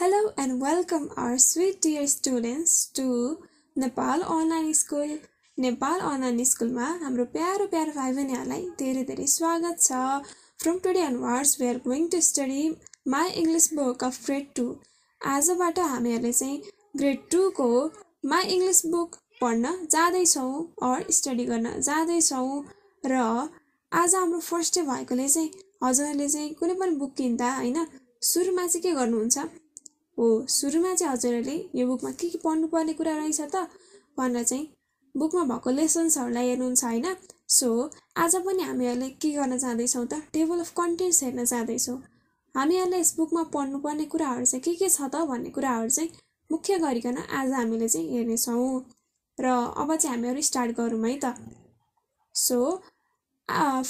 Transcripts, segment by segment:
hello and welcome our sweet dear students to Nepal online school Nepal online स्कुलमा हाम्रो प्यारो प्यारो भाइ बहिनीहरूलाई धेरै धेरै स्वागत छ from today onwards we are going to study my English book of grade two आजबाट हामीहरूले चाहिँ ग्रेड टूको माई इङ्ग्लिस बुक पढ्न जाँदैछौँ अर स्टडी गर्न जाँदैछौँ र आज हाम्रो फर्स्ट डे भएकोले चाहिँ हजुरहरूले चाहिँ कुनै पनि बुक किन्दा होइन सुरुमा चाहिँ के गर्नुहुन्छ हो सुरुमा चाहिँ हजुरहरूले यो बुकमा के के पढ्नुपर्ने कुरा रहेछ त भनेर चाहिँ बुकमा भएको लेसन्सहरूलाई हेर्नुहुन्छ होइन सो आज पनि हामीहरूले के गर्न जाँदैछौँ त टेबल अफ कन्टेन्ट्स हेर्न जाँदैछौँ हामीहरूले यस बुकमा पढ्नुपर्ने कुराहरू चाहिँ के के छ त भन्ने कुराहरू चाहिँ मुख्य गरिकन आज हामीले चाहिँ हेर्नेछौँ र अब चाहिँ हामीहरू स्टार्ट गरौँ है त सो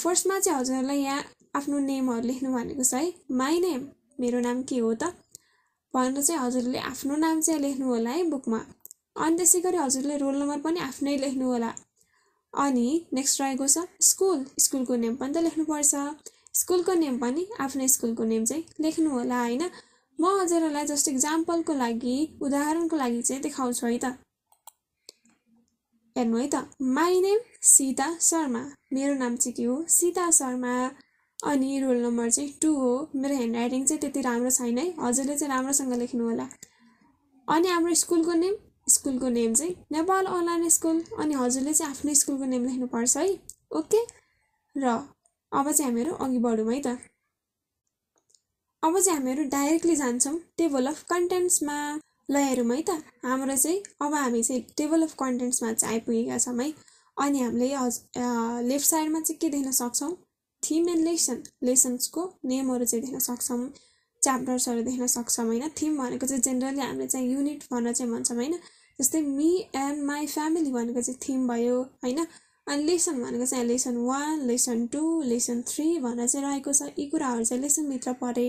फर्स्टमा चाहिँ हजुरहरूलाई यहाँ आफ्नो नेमहरू लेख्नु भनेको छ है माई नेम मेरो नाम के हो त भनेर चाहिँ हजुरले आफ्नो नाम चाहिँ लेख्नु होला है बुकमा अनि त्यसै गरी हजुरले रोल नम्बर पनि आफ्नै लेख्नु होला अनि नेक्स्ट रहेको छ स्कुल स्कुलको नेम पनि त लेख्नुपर्छ स्कुलको नेम पनि आफ्नो स्कुलको नेम चाहिँ लेख्नु होला होइन म हजुरहरूलाई जस्ट इक्जाम्पलको लागि उदाहरणको लागि चाहिँ देखाउँछु है त हेर्नु है त माई नेम सीता शर्मा मेरो नाम चाहिँ के हो सीता शर्मा अनि रोल नम्बर चाहिँ टू हो मेरो ह्यान्ड राइटिङ चाहिँ त्यति राम्रो छैन है हजुरले चाहिँ राम्रोसँग लेख्नु होला अनि हाम्रो स्कुलको नेम स्कुलको नेम चाहिँ नेपाल अनलाइन स्कुल अनि हजुरले चाहिँ आफ्नो स्कुलको नेम लेख्नुपर्छ है ओके र अब चाहिँ हामीहरू अघि बढौँ है त अब चाहिँ हामीहरू डाइरेक्टली जान्छौँ टेबल अफ कन्टेन्ट्समा ल हेरौँ है त हाम्रो चाहिँ अब हामी चाहिँ टेबल अफ कन्टेन्ट्समा चाहिँ आइपुगेका छौँ है अनि हामीले लेफ्ट साइडमा चाहिँ के देख्न सक्छौँ थिम एन्ड लेसन लेसन्सको नेमहरू चाहिँ देख्न सक्छौँ च्याप्टर्सहरू देख्न सक्छौँ होइन थिम भनेको चाहिँ जेनरली हामीले चाहिँ युनिट भनेर चाहिँ भन्छौँ होइन जस्तै मी एन्ड माई फ्यामिली भनेको चाहिँ थिम भयो होइन अनि लेसन भनेको चाहिँ lesson one lesson two lesson three भनेर चाहिँ रहेको छ यी कुराहरू चाहिँ लेसनभित्र परे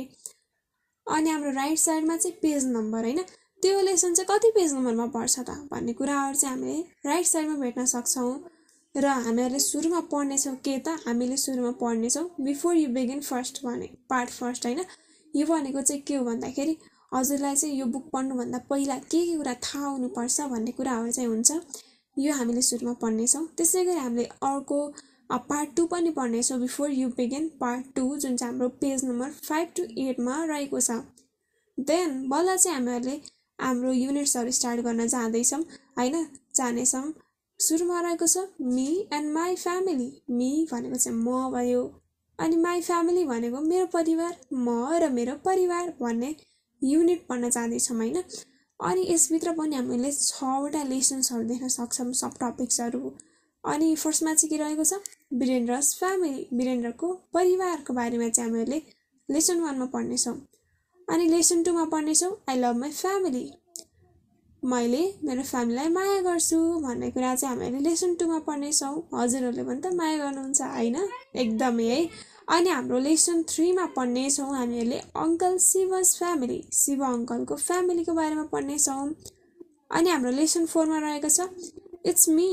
अनि हाम्रो राइट साइडमा चाहिँ पेज नम्बर होइन त्यो लेसन चाहिँ कति पेज नम्बरमा पर्छ त भन्ने कुराहरू चाहिँ हामीले राइट साइडमा भेट्न सक्छौँ र हामीहरूले सुरुमा पढ्नेछौँ के त हामीले सुरुमा पढ्नेछौँ बिफोर यु बिगिन फर्स्ट भने पार्ट फर्स्ट होइन यो भनेको चाहिँ के हो भन्दाखेरि हजुरलाई चाहिँ यो बुक पढ्नुभन्दा पहिला के के कुरा थाहा हुनुपर्छ भन्ने कुराहरू चाहिँ हुन्छ यो हामीले सुरुमा पढ्नेछौँ त्यसै गरी हामीले अर्को पार्ट टू पनि पढ्नेछौँ before you begin part two जुन चाहिँ हाम्रो पेज नम्बर फाइभ टू एटमा रहेको छ देन बल्ल चाहिँ हामीहरूले हाम्रो युनिट्सहरू स्टार्ट गर्न जाँदैछौँ होइन जानेछौँ सुरुमा रहेको छ me and my family me भनेको चाहिँ म भयो अनि माई फ्यामिली भनेको मेरो परिवार म र मेरो परिवार भन्ने युनिट पढ्न चाहँदैछौँ होइन अनि यसभित्र पनि हामीले छवटा लेसन्सहरू देख्न सक्छौँ सब टपिक्सहरू अनि फर्स्टमा चाहिँ के रहेको छ वीरेन्द्रस फ्यामिली वीरेन्द्रको परिवारको बारेमा चाहिँ हामीहरूले लेसन वानमा पढ्नेछौँ अनि लेसन टूमा पढ्नेछौँ आई लभ माई फ्यामिली मैले मेरो फ्यामिलीलाई माया गर्छु भन्ने कुरा चाहिँ हामीले लेसन टूमा पढ्नेछौँ हजुरहरूले पनि त माया गर्नुहुन्छ होइन एकदमै है अनि हाम्रो लेसन थ्रीमा पढ्नेछौँ हामीहरूले अङ्कल शिवस फ्यामिली शिव अङ्कलको फ्यामिलीको बारेमा पढ्नेछौँ अनि हाम्रो लेसन फोरमा रहेको छ इट्स मी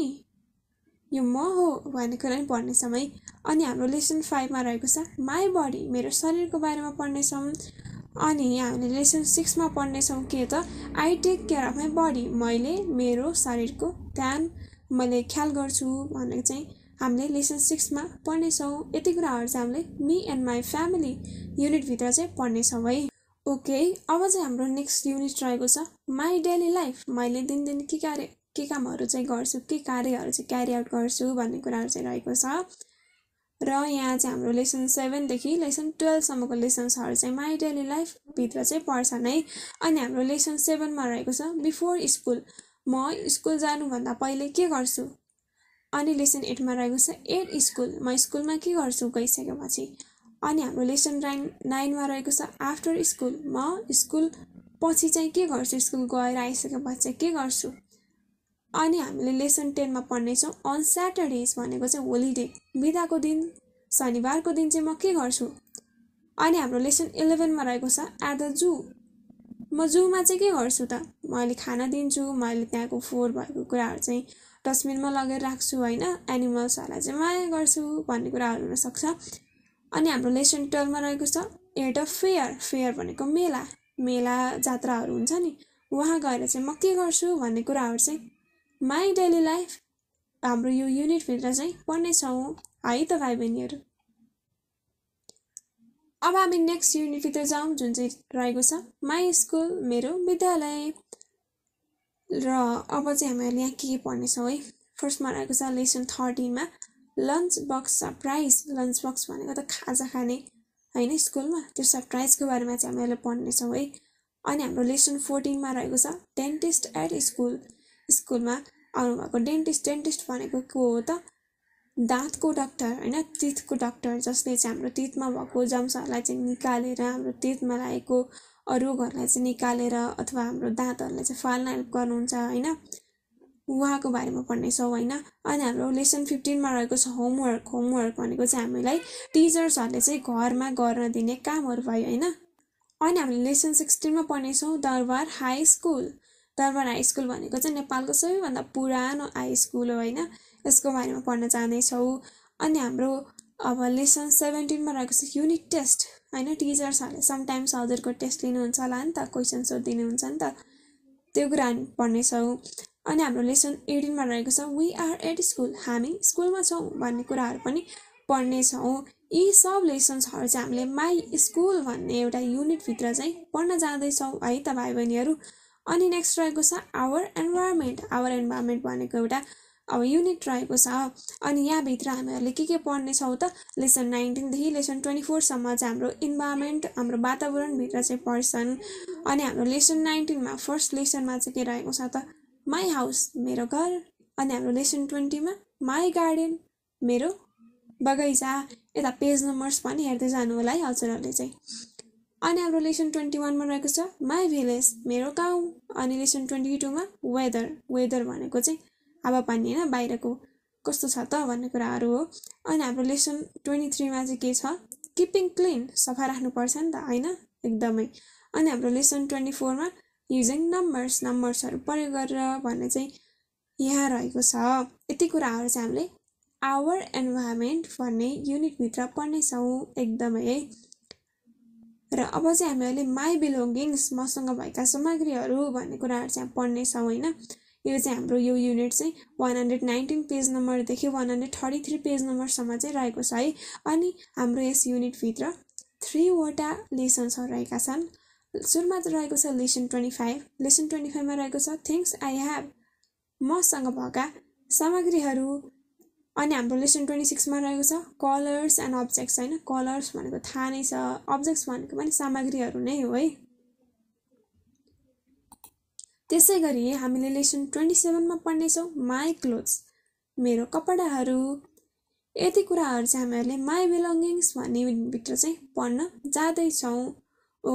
यो म हो भन्ने कुरा पनि पढ्नेछौँ है अनि हाम्रो लेसन फाइभमा रहेको छ माई बडी मेरो शरीरको बारेमा पढ्नेछौँ अनि यहाँ हामीले लेसन सिक्समा पढ्नेछौँ के त I take care of my body मैले मेरो शरीरको ध्यान मैले ख्याल गर्छु भनेर चाहिँ हामीले लेसन सिक्समा पढ्नेछौँ यति कुराहरू चाहिँ हामीले मी एन्ड माई फ्यामिली युनिटभित्र चाहिँ पढ्नेछौँ है ओके अब चाहिँ हाम्रो नेक्स्ट युनिट रहेको छ माई डेली लाइफ मैले दिनदिन के कार्य के कामहरू चाहिँ गर्छु के कार्यहरू चाहिँ क्यारी आउट गर्छु भन्ने कुराहरू चाहिँ रहेको छ र यहाँ चाहिँ हाम्रो लेसन सेभेनदेखि लेसन टुवेल्भसम्मको लेसन्सहरू चाहिँ माई डेली लाइफभित्र चाहिँ पर्छ नै अनि हाम्रो लेसन सेभेनमा रहेको छ बिफोर स्कुल म स्कुल जानुभन्दा पहिले के गर्छु अनि लेसन एटमा रहेको छ एट स्कुल म स्कुलमा के गर्छु गइसकेपछि अनि हाम्रो लेसन नाइन नाइनमा रहेको छ आफ्टर स्कुल म स्कुल पछि चाहिँ के गर्छु स्कुल गएर आइसकेपछि चाहिँ के गर्छु अनि हामीले लेसन टेनमा पढ्नेछौँ अन स्याटरडेज भनेको चाहिँ होलिडे बिदाको दिन शनिबारको दिन चाहिँ म के गर्छु अनि हाम्रो लेसन इलेभेनमा रहेको छ एट द जू म जूमा चाहिँ के गर्छु त मैले खाना दिन्छु मैले त्यहाँको फोहोर भएको कुराहरू चाहिँ डस्टबिनमा लगेर राख्छु होइन एनिमल्सहरूलाई चाहिँ माया गर्छु भन्ने कुराहरू हुनसक्छ अनि हाम्रो लेसन टुवेल्भमा रहेको छ एट अ फेयर फेयर भनेको मेला मेला जात्राहरू हुन्छ नि उहाँ गएर चाहिँ म के गर्छु भन्ने कुराहरू चाहिँ माई डेली लाइफ हाम्रो यो युनिटभित्र चाहिँ पढ्नेछौँ है त भाइ बहिनीहरू अब हामी नेक्स्ट युनिटभित्र जाउँ जुन चाहिँ रहेको छ माई स्कुल मेरो विद्यालय र अब चाहिँ हामीहरूले यहाँ के पढ्नेछौँ है फर्स्टमा रहेको छ लेसन थर्टिनमा lunch box surprise lunch box भनेको त खाजा खाने होइन स्कुलमा त्यो सरप्राइजको बारेमा चाहिँ हामीहरूले पढ्नेछौँ है अनि हाम्रो लेसन फोर्टिनमा रहेको छ डेन्टिस्ट एट स्कुल स्कुलमा आउनुभएको डेन्टिस्ट डेन्टिस्ट भनेको को हो त दाँतको डक्टर होइन तिथको डक्टर जसले चाहिँ हाम्रो तिथमा भएको जम्सहरूलाई चाहिँ निकालेर हाम्रो तिथमा लागेको रोगहरूलाई चाहिँ निकालेर अथवा हाम्रो दाँतहरूलाई चाहिँ फाल्न हेल्प गर्नुहुन्छ होइन उहाँको बारेमा पढ्नेछौँ होइन अनि हाम्रो लेसन फिफ्टिनमा रहेको छ होमवर्क होमवर्क भनेको चाहिँ हामीलाई टिचर्सहरूले चाहिँ घरमा गर्न दिने कामहरू भयो होइन अनि हामीले लेसन सिक्सटिनमा पढ्नेछौँ Durbar high school Durbar high school भनेको चाहिँ नेपालको सबैभन्दा पुरानो हाई स्कुल हो होइन यसको बारेमा पढ्न जाँदैछौँ अनि हाम्रो अब लेसन सेभेन्टिनमा रहेको छ युनिट टेस्ट होइन टिचर्सहरूले समटाइम्स हजुरको टेस्ट लिनुहुन्छ होला नि त क्वेसन सोधिदिनुहुन्छ नि त त्यो कुरा हामी पढ्नेछौँ अनि हाम्रो लेसन एटिनमा रहेको छ वी आर एट स्कुल हामी स्कुलमा छौँ भन्ने कुराहरू पनि पढ्नेछौँ यी सब लेसन्सहरू चाहिँ हामीले माई स्कुल भन्ने एउटा युनिटभित्र चाहिँ पढ्न जाँदैछौँ है त भाइ बहिनीहरू अनि नेक्स्ट रहेको छ आवर इन्भाइरोमेन्ट आवर इन्भाइरोमेन्ट भनेको एउटा अब युनिट रहेको छ अनि यहाँभित्र हामीहरूले के के पढ्नेछौँ त लेसन नाइन्टिनदेखि लेसन ट्वेन्टी फोरसम्म चाहिँ हाम्रो इन्भाइरोमेन्ट हाम्रो वातावरणभित्र चाहिँ पढ्छन् अनि हाम्रो लेसन नाइन्टिनमा फर्स्ट लेसनमा चाहिँ के रहेको छ त माई हाउस मेरो घर अनि हाम्रो लेसन ट्वेन्टीमा माई गार्डन मेरो बगैँचा यता पेज नम्बर्स पनि हेर्दै जानु होला है हजुरहरूले चाहिँ अनि हाम्रो लेसन ट्वेन्टी वानमा रहेको छ माई भिलेज मेरो गाउँ अनि लेसन ट्वेन्टी टूमा वेदर वेदर भनेको चाहिँ हावापानी होइन बाहिरको कस्तो छ त भन्ने कुराहरू हो अनि हाम्रो लेसन ट्वेन्टी थ्रीमा चाहिँ के छ किपिङ क्लिन सफा राख्नुपर्छ नि त होइन एकदमै अनि हाम्रो लेसन ट्वेन्टी फोरमा युजिङ नम्बर्स नम्बर्सहरू प्रयोग गरेर भन्ने चाहिँ यहाँ रहेको छ यति कुराहरू चाहिँ हामीले आवर इन्भाइरोमेन्ट भन्ने युनिटभित्र पढ्नेछौँ एकदमै है र अब चाहिँ हामीहरूले माई बिलोङ्गिङ्स मसँग भएका सामग्रीहरू भन्ने कुराहरू चाहिँ पढ्नेछौँ होइन यो चाहिँ हाम्रो यो युनिट चाहिँ वान हन्ड्रेड नाइन्टिन पेज नम्बरदेखि one hundred thirty three page नम्बरसम्म चाहिँ रहेको छ है अनि हाम्रो यस युनिटभित्र थ्रीवटा लेसन्सहरू रहेका छन् सुरुमा त रहेको छ lesson twenty five lesson twenty फाइभमा रहेको छ थिङ्स आई ह्याभ मसँग भएका सामग्रीहरू अनि हाम्रो लेसन ट्वेन्टी सिक्समा रहेको छ कलर्स एन्ड अब्जेक्ट्स होइन कलर्स भनेको थाहा नै छ अब्जेक्ट्स भनेको पनि सामग्रीहरू नै हो है त्यसै गरी हामीले लेसन ट्वेन्टी सेभेनमा पढ्नेछौँ माई क्लोथ्स मेरो कपडाहरू यति कुराहरू चाहिँ हामीहरूले माई बिलोङ्गिङ्स भन्ने भित्र चाहिँ पढ्न जाँदैछौँ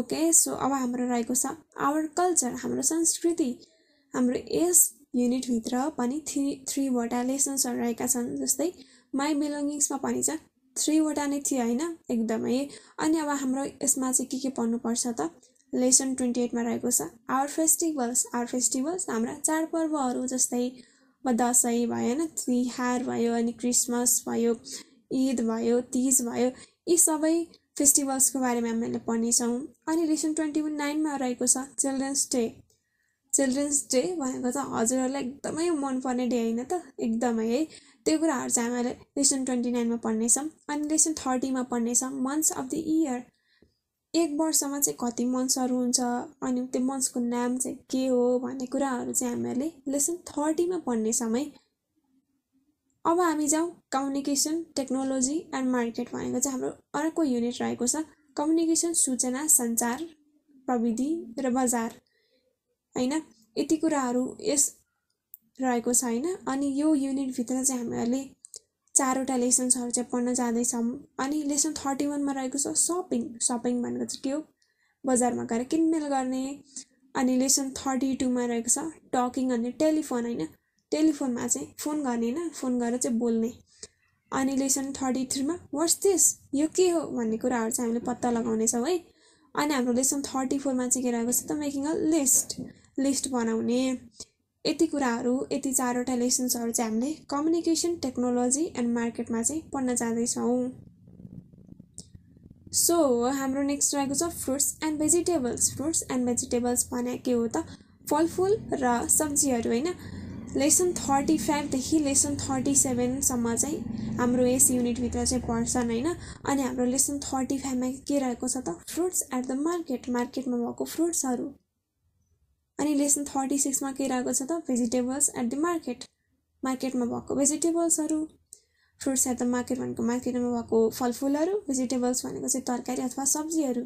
ओके सो अब हाम्रो रहेको छ आवर कल्चर हाम्रो संस्कृति हाम्रो यस युनिटभित्र पनि थ्री थ्रीवटा लेसन्सहरू रहेका छन् जस्तै माई बिलोङ्गिङ्समा पनि छ थ्रीवटा नै थियो होइन एकदमै अनि अब हाम्रो यसमा चाहिँ के के पढ्नुपर्छ त लेसन ट्वेन्टी एटमा रहेको छ आवर फेस्टिभल्स आवर फेस्टिभल्स हाम्रा चाडपर्वहरू जस्तै अब दसैँ भयो होइन तिहार भयो अनि क्रिसमस भयो ईद भयो तिज भयो यी सबै फेस्टिभल्सको बारेमा हामीहरूले पढ्नेछौँ अनि लेसन ट्वेन्टी नाइनमा रहेको छ चिल्ड्रेन्स डे चिल्ड्रेन्स डे भनेको चाहिँ हजुरहरूलाई एकदमै मनपर्ने डे होइन त एकदमै है त्यो कुराहरू चाहिँ हामीले लेसन ट्वेन्टी नाइनमा पढ्नेछौँ अनि लेसन थर्टीमा पढ्नेछौँ मन्थ्स अफ द इयर एक वर्षमा चाहिँ कति मन्थ्सहरू हुन्छ अनि त्यो मन्थ्सको नाम चाहिँ के हो भन्ने कुराहरू चाहिँ हामीहरूले लेसन थर्टीमा पढ्नेछौँ है अब हामी जाउँ कम्युनिकेसन टेक्नोलोजी एन्ड मार्केट भनेको चाहिँ हाम्रो अर्को युनिट रहेको छ कम्युनिकेसन सूचना सञ्चार प्रविधि र बजार होइन यति कुराहरू यस रहेको छ होइन अनि यो युनिटभित्र चाहिँ हामीहरूले चारवटा लेसन्सहरू चाहिँ पढ्न जाँदैछौँ अनि लेसन थर्टी वानमा रहेको छ सपिङ सपिङ भनेको चाहिँ के हो बजारमा गएर किनमेल गर्ने अनि लेसन थर्टी टूमा रहेको छ टकिङ अनि टेलिफोन होइन टेलिफोनमा चाहिँ फोन गर्ने होइन फोन गरेर चाहिँ बोल्ने अनि लेसन थर्टी थ्रीमा वाट्स दिस यो के हो भन्ने कुराहरू चाहिँ हामीले पत्ता लगाउनेछौँ है अनि हाम्रो लेसन थर्टी फोरमा चाहिँ के रहेको छ त मेकिङ अ लिस्ट लिस्ट बनाउने यति कुराहरू यति चारवटा लेसन्सहरू चाहिँ हामीले कम्युनिकेसन टेक्नोलोजी एन्ड मार्केटमा चाहिँ पढ्न जाँदैछौँ सो हाम्रो नेक्स्ट रहेको छ fruits and vegetables fruits and vegetables भने के हो त फलफुल र सब्जीहरू होइन लेसन थर्टी फाइभदेखि लेसन थर्टी सेभेनसम्म चाहिँ हाम्रो यस युनिटभित्र चाहिँ पर्छन् होइन अनि हाम्रो लेसन थर्टी फाइभमा के रहेको छ त फ्रुट्स एट द मार्केट मार्केटमा भएको फ्रुट्सहरू अनि लेसन थर्टी सिक्समा के रहेको छ त भेजिटेबल्स एट द मार्केट मार्केटमा भएको भेजिटेबल्सहरू फ्रुट्स एट द मार्केट भनेको मार्केटमा भएको फलफुलहरू भेजिटेबल्स भनेको चाहिँ तरकारी अथवा सब्जीहरू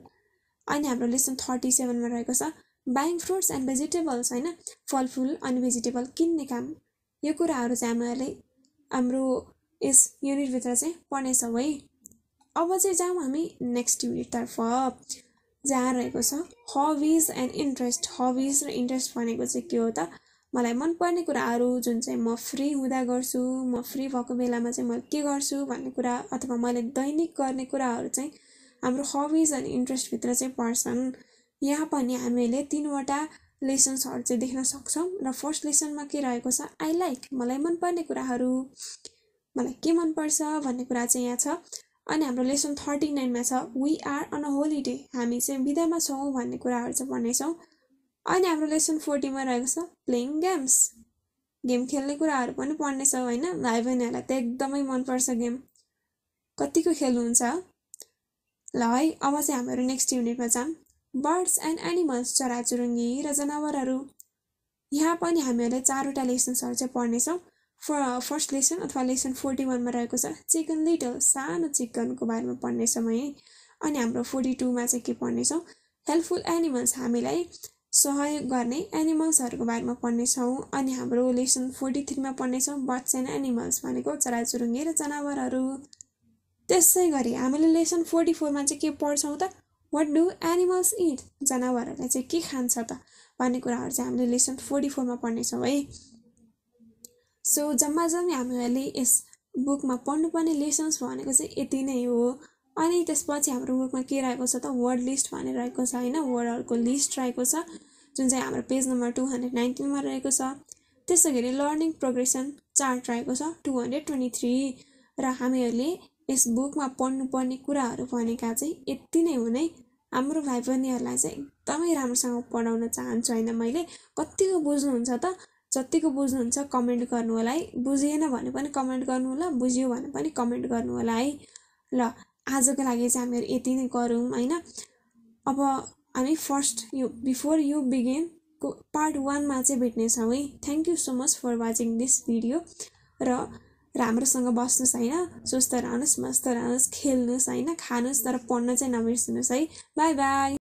अनि हाम्रो लेसन थर्टी सेभेनमा रहेको छ बाइङ फ्रुट्स एन्ड भेजिटेबल्स होइन फलफुल अनि भेजिटेबल किन्ने काम यो कुराहरू चाहिँ हामीहरूले हाम्रो यस युनिटभित्र चाहिँ पढ्नेछौँ है अब चाहिँ जाउँ हामी नेक्स्ट युनिटतर्फ जहाँ रहेको छ हबिज एन्ड इन्ट्रेस्ट हबिज र इन्ट्रेस्ट भनेको चाहिँ के हो त मलाई मनपर्ने कुराहरू जुन चाहिँ म फ्री हुँदा गर्छु म फ्री भएको बेलामा चाहिँ म के गर्छु भन्ने कुरा अथवा मैले दैनिक गर्ने कुराहरू चाहिँ हाम्रो हबिज अनि इन्ट्रेस्टभित्र चाहिँ पर्छन् यहाँ पनि हामीले तिनवटा लेसन्सहरू चाहिँ देख्न सक्छौँ र फर्स्ट लेसनमा के रहेको छ आई लाइक मलाई मनपर्ने कुराहरू मलाई के मनपर्छ भन्ने कुरा चाहिँ यहाँ छ अनि हाम्रो लेसन थर्टी नाइनमा छ we are on a holiday हामी चाहिँ बिदामा छौँ भन्ने कुराहरू चाहिँ भन्नेछौँ अनि हाम्रो लेसन फोर्टीमा रहेको छ प्लेइङ गेम्स गेम खेल्ने कुराहरू पनि पढ्नेछौँ होइन भाइ बहिनीहरूलाई त एकदमै मनपर्छ गेम कतिको खेल्नुहुन्छ ल है अब चाहिँ हामीहरू नेक्स्ट युनिटमा जाऊँ बर्ड्स एन्ड एनिमल्स चराचुरुङ्गी र जनावरहरू यहाँ पनि हामीहरूले चारवटा लेसन्सहरू चाहिँ पढ्नेछौँ फर्स्ट लेसन uh, अथवा लेसन फोर्टी वानमा रहेको छ चिकन लिटल सानो चिकनको बारेमा पढ्ने समय अनि हाम्रो फोर्टी टूमा चाहिँ के पढ्नेछौँ हेल्पफुल एनिमल्स हामीलाई सहयोग गर्ने एनिमल्सहरूको बारेमा पढ्नेछौँ अनि हाम्रो लेसन फोर्टी थ्रीमा पढ्नेछौँ बर्ड्स एन्ड एनिमल्स भनेको चराचुरुङ्गे र जनावरहरू त्यसै गरी हामीले लेसन फोर्टी फोरमा चाहिँ के पढ्छौँ त वाट डु एनिमल्स इट जनावरहरूले चाहिँ के खान्छ त भन्ने कुराहरू चाहिँ हामीले लेसन फोर्टी फोरमा पढ्नेछौँ है सो जम्मा जम्मी हामीहरूले यस बुकमा पढ्नुपर्ने लेसन्स भनेको चाहिँ यति नै हो अनि त्यसपछि हाम्रो बुकमा के रहेको छ त वर्ड लिस्ट भनेर रहेको छ होइन वर्डहरूको लिस्ट रहेको छ जुन चाहिँ हाम्रो पेज नम्बर टू हन्ड्रेड नाइन्टिनमा रहेको छ त्यसै गरी लर्निङ प्रोग्रेसन चार्ट रहेको छ टु हन्ड्रेड ट्वेन्टी थ्री र हामीहरूले यस बुकमा पढ्नुपर्ने कुराहरू भनेका चाहिँ यति नै हुने हाम्रो भाइ बहिनीहरूलाई चाहिँ एकदमै राम्रोसँग पढाउन चाहन्छु होइन मैले कतिको बुझ्नुहुन्छ त जतिको बुझ्नुहुन्छ कमेन्ट गर्नु होला है बुझिएन भने पनि कमेन्ट गर्नु होला बुझ्यो भने पनि कमेन्ट गर्नु होला है ल आजको लागि चाहिँ हामीहरू यति नै गरौँ होइन अब हामी फर्स्ट यु बिफोर यु बिगेनको पार्ट वानमा चाहिँ भेट्नेछौँ है thank you so much for watching this video र राम्रोसँग बस्नुहोस् होइन स्वस्थ रहनुहोस् मस्त रहनुहोस् खेल्नुहोस् होइन खानुहोस् तर पढ्न चाहिँ नबिर्सिनुहोस् है बाई बाई